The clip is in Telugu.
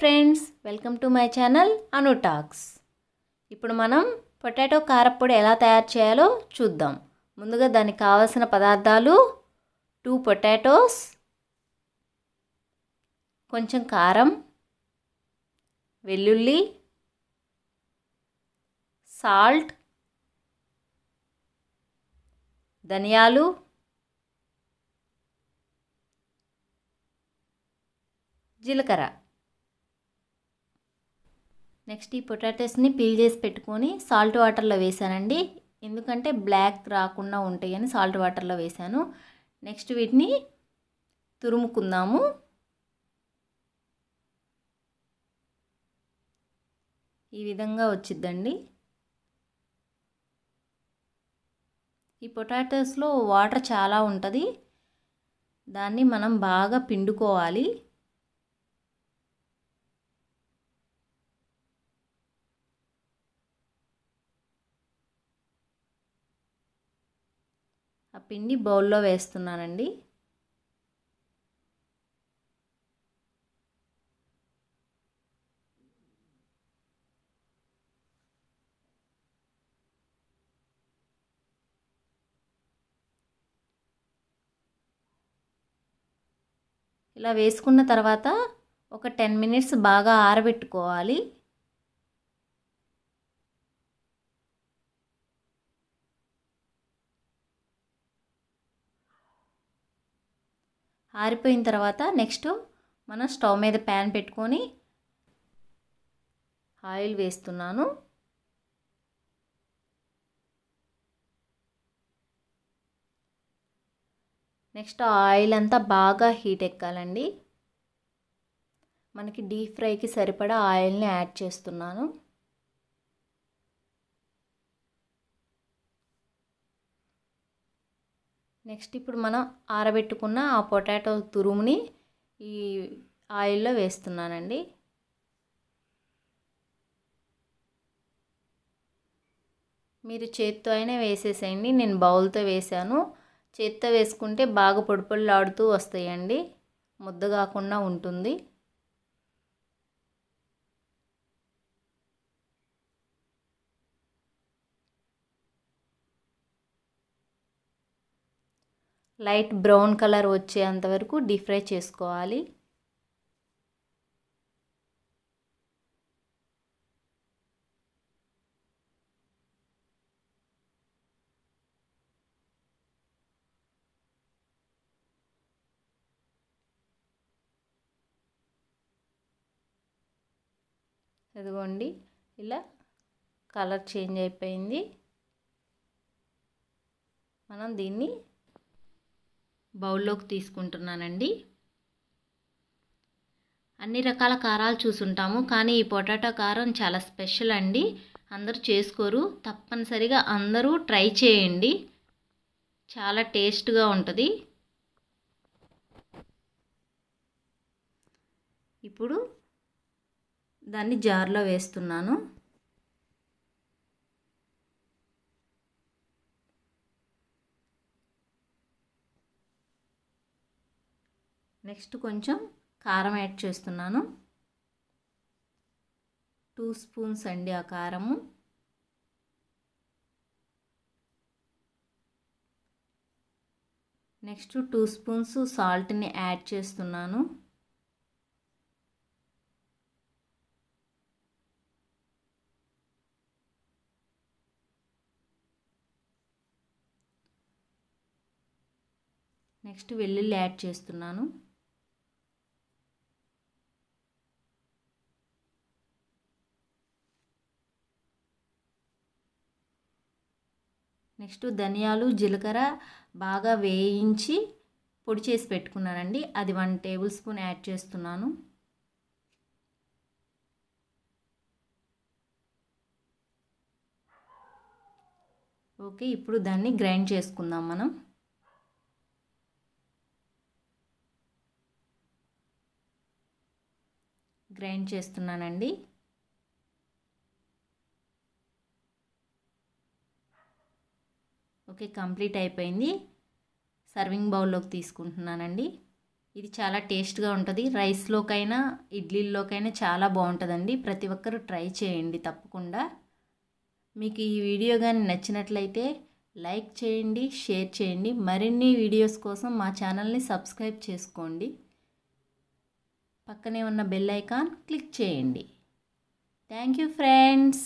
friends welcome to my channel Anu talks ఇప్పుడు మనం పొటాటో కారప్పొడి ఎలా తయారు చేయాలో చూద్దాం ముందుగా దానికి కావలసిన పదార్థాలు టూ పొటాటోస్ కొంచెం కారం వెల్లుల్లి సాల్ట్ ధనియాలు జీలకర్ర నెక్స్ట్ ఈ పొటాటోస్ని పీల్ చేసి పెట్టుకొని సాల్ట్ వాటర్లో వేసానండి ఎందుకంటే బ్లాక్ రాకుండా ఉంటాయని సాల్ట్ వాటర్లో వేసాను నెక్స్ట్ వీటిని తురుముకుందాము ఈ విధంగా వచ్చిద్దండి ఈ పొటాటోస్లో వాటర్ చాలా ఉంటుంది దాన్ని మనం బాగా పిండుకోవాలి పిండి బౌల్లో వేస్తున్నానండి ఇలా వేసుకున్న తర్వాత ఒక టెన్ మినిట్స్ బాగా ఆరబెట్టుకోవాలి ఆరిపోయిన తర్వాత నెక్స్ట్ మనం స్టవ్ మీద ప్యాన్ పెట్టుకొని ఆయిల్ వేస్తున్నాను నెక్స్ట్ ఆయిల్ అంతా బాగా హీట్ ఎక్కాలండి మనకి డీప్ ఫ్రైకి సరిపడా ఆయిల్ని యాడ్ చేస్తున్నాను నెక్స్ట్ ఇప్పుడు మనం ఆరబెట్టుకున్న ఆ పొటాటో తురుముని ఈ ఆయిల్లో వేస్తున్నానండి మీరు చేత్తో అయినా వేసేసేయండి నేను బౌల్తో వేసాను చేత్తో వేసుకుంటే బాగా పొడిపొడిలాడుతూ వస్తాయండి ముద్ద కాకుండా ఉంటుంది లైట్ బ్రౌన్ కలర్ వచ్చేంత వరకు డీప్ ఫ్రై చేసుకోవాలి ఇదిగోండి ఇలా కలర్ చేంజ్ అయిపోయింది మనం దీన్ని బౌల్లోకి తీసుకుంటున్నానండి అన్ని రకాల కారాలు చూసుంటాము కానీ ఈ పొటాటో కారం చాలా స్పెషల్ అండి అందరూ చేసుకోరు తప్పనిసరిగా అందరూ ట్రై చేయండి చాలా టేస్ట్గా ఉంటుంది ఇప్పుడు దాన్ని జార్లో వేస్తున్నాను నెక్స్ట్ కొంచెం కారం యాడ్ చేస్తున్నాను టూ స్పూన్స్ అండి ఆ కారము నెక్స్ట్ టూ స్పూన్స్ సాల్ట్ని యాడ్ చేస్తున్నాను నెక్స్ట్ వెల్లుల్లి యాడ్ చేస్తున్నాను నెక్స్ట్ ధనియాలు జీలకర్ర బాగా వేయించి పొడి చేసి పెట్టుకున్నానండి అది వన్ టేబుల్ స్పూన్ యాడ్ చేస్తున్నాను ఓకే ఇప్పుడు దాన్ని గ్రైండ్ చేసుకుందాం మనం గ్రైండ్ చేస్తున్నానండి ఓకే కంప్లీట్ అయిపోయింది సర్వింగ్ బౌల్లోకి తీసుకుంటున్నానండి ఇది చాలా టేస్ట్గా ఉంటుంది రైస్లోకైనా ఇడ్లీల్లోకైనా చాలా బాగుంటుందండి ప్రతి ఒక్కరూ ట్రై చేయండి తప్పకుండా మీకు ఈ వీడియో కానీ నచ్చినట్లయితే లైక్ చేయండి షేర్ చేయండి మరిన్ని వీడియోస్ కోసం మా ఛానల్ని సబ్స్క్రైబ్ చేసుకోండి పక్కనే ఉన్న బెల్ ఐకాన్ క్లిక్ చేయండి థ్యాంక్ యూ ఫ్రెండ్స్